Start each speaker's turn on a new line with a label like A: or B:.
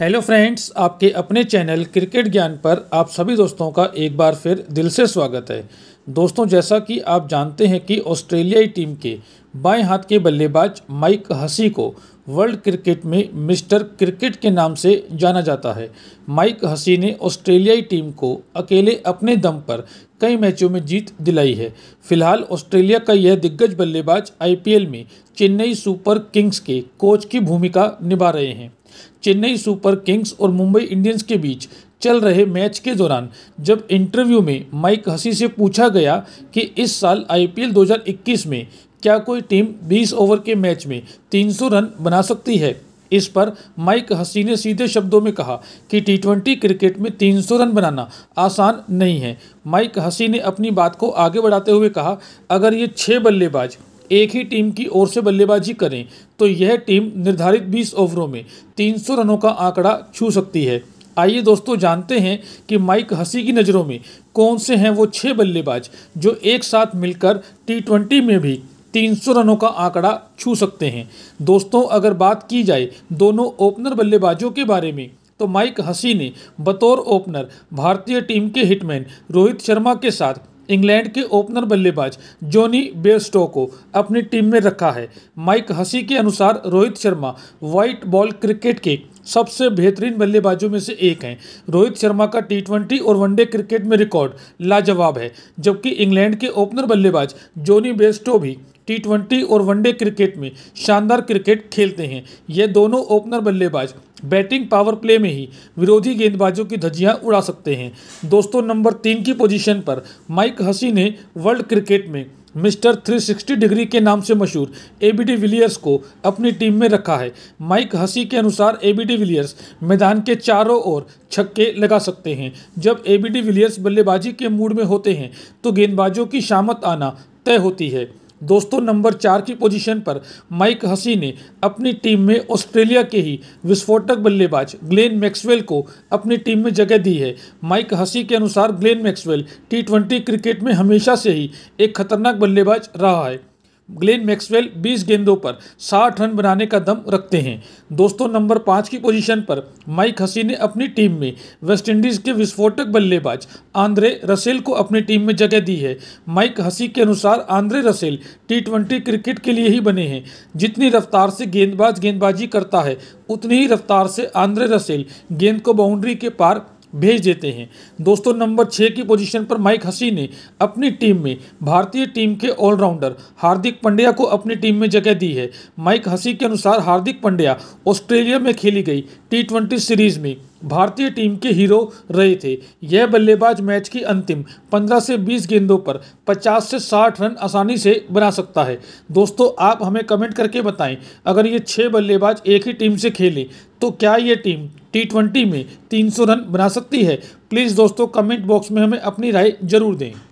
A: hello friends आपके अपने channel cricket ज्ञान पर आप सभी दोस्तों का एक बार फिर दिल से स्वागत है दोस्तों जैसा कि आप जानते हैं कि ऑस्ट्रेलियाई टीम के बाएं हाथ के बल्लेबाज माइक हसी को वर्ल्ड क्रिकेट में मिस्टर क्रिकेट के नाम से जाना जाता है माइक हसी ने ऑस्ट्रेलियाई टीम को अकेले अपने दम पर कई मैचों में जीत दिलाई है फिलहाल ऑस्ट्रेलिया का यह दिग्गज बल्लेबाज आईपीएल में चेन्नई सुपर किंग्स के कोच की भूमिका निभा रहे हैं चेन्नई सुपर किंग्स और मुंबई इंडियंस के बीच चल रहे मैच के दौरान जब इंटरव्यू में माइक हसी से पूछा गया कि इस साल आईपीएल 2021 में क्या कोई टीम 20 ओवर के मैच में 300 रन बना सकती है इस पर माइक हसी ने सीधे शब्दों में कहा कि टी क्रिकेट में 300 रन बनाना आसान नहीं है माइक हसी ने अपनी बात को आगे बढ़ाते हुए कहा अगर ये छः बल्लेबाज एक ही टीम की ओर से बल्लेबाजी करें तो यह टीम निर्धारित 20 ओवरों में 300 रनों का आंकड़ा छू सकती है आइए दोस्तों जानते हैं कि माइक हसी की नज़रों में कौन से हैं वो छः बल्लेबाज जो एक साथ मिलकर टी ट्वेंटी में भी 300 रनों का आंकड़ा छू सकते हैं दोस्तों अगर बात की जाए दोनों ओपनर बल्लेबाजों के बारे में तो माइक हसी ने बतौर ओपनर भारतीय टीम के हिटमैन रोहित शर्मा के साथ इंग्लैंड के ओपनर बल्लेबाज जॉनी बेस्टो को अपनी टीम में रखा है माइक हसी के अनुसार Rohit Sharma white ball cricket के सबसे बेहतरीन बल्लेबाजों में से एक हैं रोहित शर्मा का टी और वनडे क्रिकेट में रिकॉर्ड लाजवाब है जबकि इंग्लैंड के ओपनर बल्लेबाज जॉनी बेस्टो भी टी और वनडे क्रिकेट में शानदार क्रिकेट खेलते हैं ये दोनों ओपनर बल्लेबाज बैटिंग पावर प्ले में ही विरोधी गेंदबाजों की धज्जियां उड़ा सकते हैं दोस्तों नंबर तीन की पोजीशन पर माइक हसी ने वर्ल्ड क्रिकेट में मिस्टर 360 डिग्री के नाम से मशहूर ए बी डी विलियर्स को अपनी टीम में रखा है माइक हसी के अनुसार ए बी डी विलियर्स मैदान के चारों ओर छक्के लगा सकते हैं जब ए बी डी विलियर्स बल्लेबाजी के मूड में होते हैं तो गेंदबाजों की शामत आना तय होती है दोस्तों नंबर चार की पोजीशन पर माइक हसी ने अपनी टीम में ऑस्ट्रेलिया के ही विस्फोटक बल्लेबाज ग्लेन मैक्सवेल को अपनी टीम में जगह दी है माइक हसी के अनुसार ग्लेन मैक्सवेल टी क्रिकेट में हमेशा से ही एक खतरनाक बल्लेबाज रहा है ग्लेन मैक्सवेल 20 गेंदों पर 60 रन बनाने का दम रखते हैं दोस्तों नंबर पाँच की पोजीशन पर माइक हसी ने अपनी टीम में वेस्टइंडीज़ के विस्फोटक बल्लेबाज आंद्रे रसेल को अपनी टीम में जगह दी है माइक हसी के अनुसार आंद्रे रसेल टी क्रिकेट के लिए ही बने हैं जितनी रफ्तार से गेंदबाज गेंदबाजी करता है उतनी ही रफ्तार से आंद्रे रसेल गेंद को बाउंड्री के पार भेज देते हैं दोस्तों नंबर छः की पोजीशन पर माइक हसी ने अपनी टीम में भारतीय टीम के ऑलराउंडर हार्दिक पंड्या को अपनी टीम में जगह दी है माइक हसी के अनुसार हार्दिक पंड्या ऑस्ट्रेलिया में खेली गई टी सीरीज़ में भारतीय टीम के हीरो रहे थे यह बल्लेबाज मैच की अंतिम 15 से 20 गेंदों पर 50 से 60 रन आसानी से बना सकता है दोस्तों आप हमें कमेंट करके बताएं अगर ये छः बल्लेबाज एक ही टीम से खेलें तो क्या ये टीम टी में 300 रन बना सकती है प्लीज़ दोस्तों कमेंट बॉक्स में हमें अपनी राय जरूर दें